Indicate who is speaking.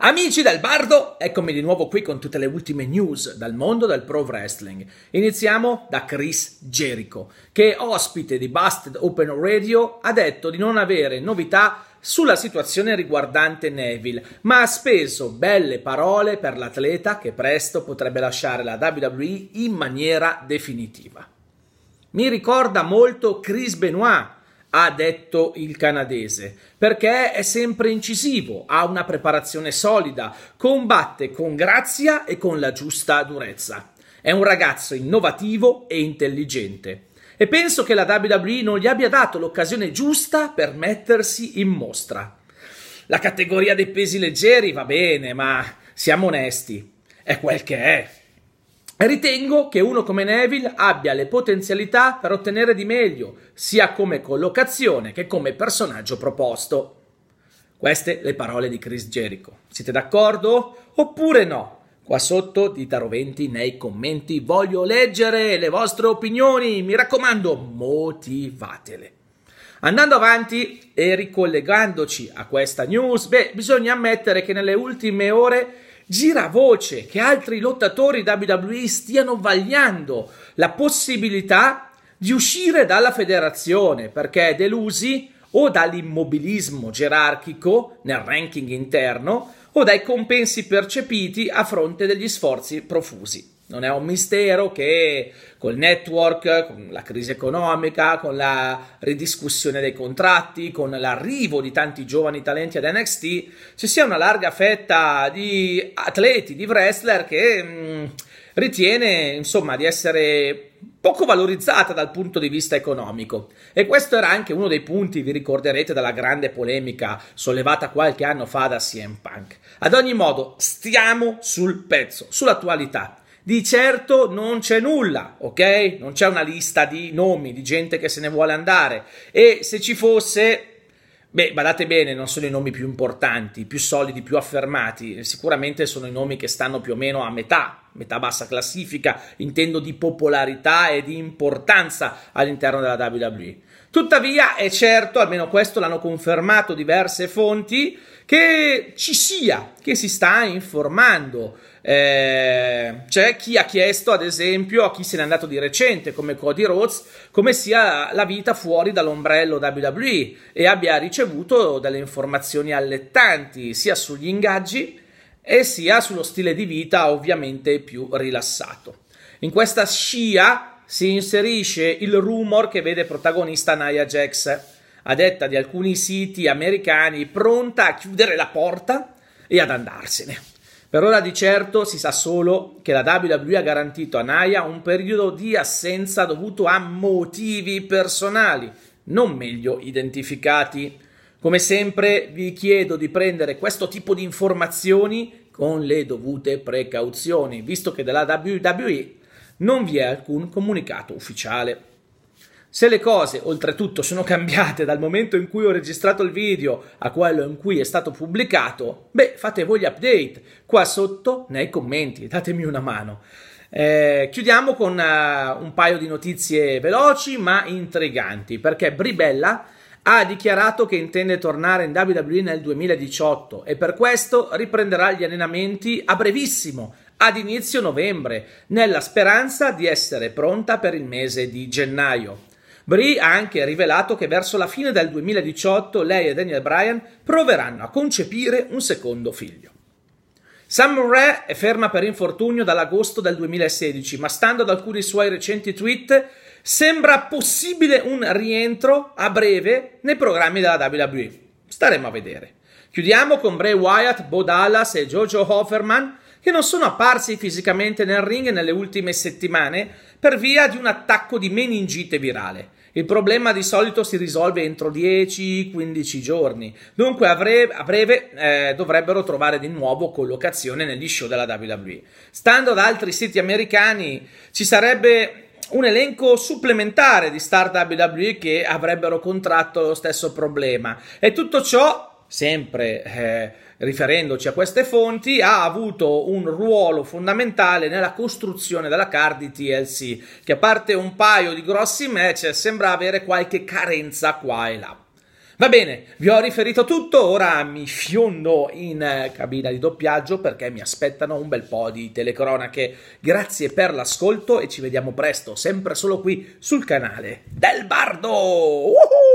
Speaker 1: Amici del Bardo, eccomi di nuovo qui con tutte le ultime news dal mondo del pro wrestling. Iniziamo da Chris Jericho, che ospite di Busted Open Radio ha detto di non avere novità sulla situazione riguardante Neville, ma ha speso belle parole per l'atleta che presto potrebbe lasciare la WWE in maniera definitiva. Mi ricorda molto Chris Benoit, ha detto il canadese, perché è sempre incisivo, ha una preparazione solida, combatte con grazia e con la giusta durezza. È un ragazzo innovativo e intelligente. E penso che la WWE non gli abbia dato l'occasione giusta per mettersi in mostra. La categoria dei pesi leggeri va bene, ma siamo onesti, è quel che è. Ritengo che uno come Neville abbia le potenzialità per ottenere di meglio, sia come collocazione che come personaggio proposto. Queste le parole di Chris Jericho. Siete d'accordo? Oppure no? Qua sotto, dita roventi nei commenti, voglio leggere le vostre opinioni, mi raccomando, motivatele. Andando avanti e ricollegandoci a questa news, beh, bisogna ammettere che nelle ultime ore Gira voce che altri lottatori WWE stiano vagliando la possibilità di uscire dalla federazione perché delusi o dall'immobilismo gerarchico nel ranking interno o dai compensi percepiti a fronte degli sforzi profusi. Non è un mistero che col network, con la crisi economica, con la ridiscussione dei contratti, con l'arrivo di tanti giovani talenti ad NXT, ci sia una larga fetta di atleti, di wrestler che mh, mm, ritiene insomma di essere poco valorizzata dal punto di vista economico. E questo era anche uno dei punti, vi ricorderete, dalla grande polemica sollevata qualche anno fa da CM Punk. Ad ogni modo, stiamo sul pezzo, sull'attualità. Di certo non c'è nulla, ok? Non c'è una lista di nomi, di gente che se ne vuole andare. E se ci fosse, beh, badate bene, non sono i nomi più importanti, più solidi, più affermati. Eh, sicuramente sono i nomi che stanno più o meno a metà, metà bassa classifica, intendo di popolarità e di importanza all'interno della WWE. Tuttavia è certo, almeno questo l'hanno confermato diverse fonti, che ci sia, che si sta informando eh, c'è chi ha chiesto, ad esempio, a chi se n'è andato di recente, come Cody Rhodes, come sia la vita fuori dall'ombrello WWE e abbia ricevuto delle informazioni allettanti sia sugli ingaggi e sia sullo stile di vita ovviamente più rilassato. In questa scia si inserisce il rumor che vede protagonista Nia Jax, a detta di alcuni siti americani, pronta a chiudere la porta e ad andarsene. Per ora di certo si sa solo che la WWE ha garantito a Naya un periodo di assenza dovuto a motivi personali, non meglio identificati. Come sempre vi chiedo di prendere questo tipo di informazioni con le dovute precauzioni, visto che della WWE non vi è alcun comunicato ufficiale. Se le cose oltretutto sono cambiate dal momento in cui ho registrato il video a quello in cui è stato pubblicato, beh, fate voi gli update qua sotto nei commenti, datemi una mano. Eh, chiudiamo con uh, un paio di notizie veloci ma intriganti perché Bribella ha dichiarato che intende tornare in WWE nel 2018 e per questo riprenderà gli allenamenti a brevissimo, ad inizio novembre, nella speranza di essere pronta per il mese di gennaio. Brie ha anche rivelato che verso la fine del 2018 lei e Daniel Bryan proveranno a concepire un secondo figlio. Sam Re è ferma per infortunio dall'agosto del 2016, ma stando ad alcuni suoi recenti tweet sembra possibile un rientro a breve nei programmi della WWE. Staremo a vedere. Chiudiamo con Bray Wyatt, Bo Dallas e Jojo Hofferman che non sono apparsi fisicamente nel ring nelle ultime settimane per via di un attacco di meningite virale. Il problema di solito si risolve entro 10-15 giorni, dunque avre- a breve eh, dovrebbero trovare di nuovo collocazione negli show della WWE. Stando ad altri siti americani, ci sarebbe un elenco supplementare di star WWE che avrebbero contratto lo stesso problema e tutto ciò sempre eh, riferendoci a queste fonti, ha avuto un ruolo fondamentale nella costruzione della card di TLC, che a parte un paio di grossi match sembra avere qualche carenza qua e là. Va bene, vi ho riferito tutto, ora mi fiondo in eh, cabina di doppiaggio perché mi aspettano un bel po' di telecronache. Grazie per l'ascolto e ci vediamo presto, sempre solo qui sul canale del Bardo! Woohoo!